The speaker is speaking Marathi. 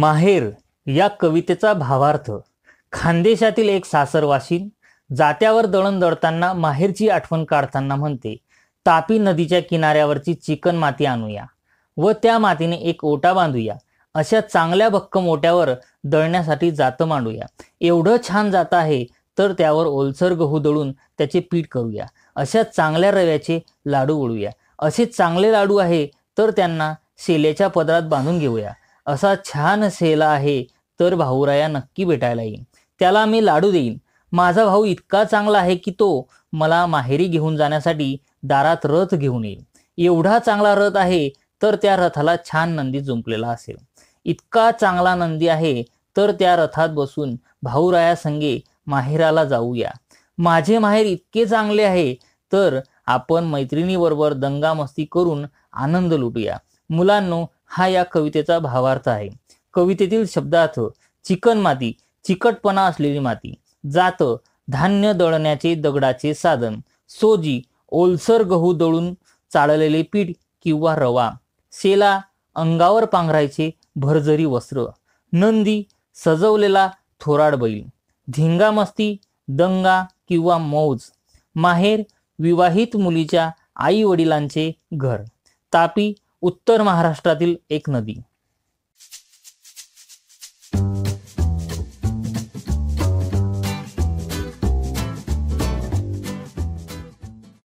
माहेर या कवितेचा भावार्थ खानदेशातील एक सासरवाशीन जात्यावर दळण दळताना माहेरची आठवण काढताना म्हणते तापी नदीच्या किनाऱ्यावरची चिकन माती आणूया व त्या मातीने एक ओटा बांधूया अशा चांगल्या भक्कम ओट्यावर दळण्यासाठी जातं मांडूया एवढं छान जात आहे तर त्यावर ओलसर गहू दळून त्याचे पीठ करूया अशा चांगल्या रव्याचे लाडू ओळूया असे चांगले लाडू आहे तर त्यांना शेल्याच्या पदरात बांधून घेऊया असा छान सेला आहे तर भाऊराया नक्की भेटायला येईल त्याला मी लाडू देईन माझा भाऊ इतका चांगला आहे की तो मला माहेरी घेऊन जाण्यासाठी दारात रथ घेऊन येईल एवढा चांगला रथ आहे तर त्या रथाला छान नंदी जुंपलेला असेल इतका चांगला नंदी आहे तर त्या रथात बसून भाऊराया संगे माहेराला जाऊया माझे माहेर इतके चांगले आहे तर आपण मैत्रिणीबरोबर दंगामस्ती करून आनंद लुटूया मुलांनो हा या कवितेचा भावार्थ आहे कवितेतील शब्दार्थ चिकन माती चिकटपणा असलेली माती जात धान्य दळण्याचे दगडाचे साधन सोजी ओलसर गहू दळून चाळलेले पीठ किंवा रवा शेला अंगावर पांघरायचे भरजरी वस्त्र नंदी सजवलेला थोराड बैल मस्ती दंगा किंवा मौज माहेर विवाहित मुलीच्या आई वडिलांचे घर तापी उत्तर महाराष्ट्रातील एक नदी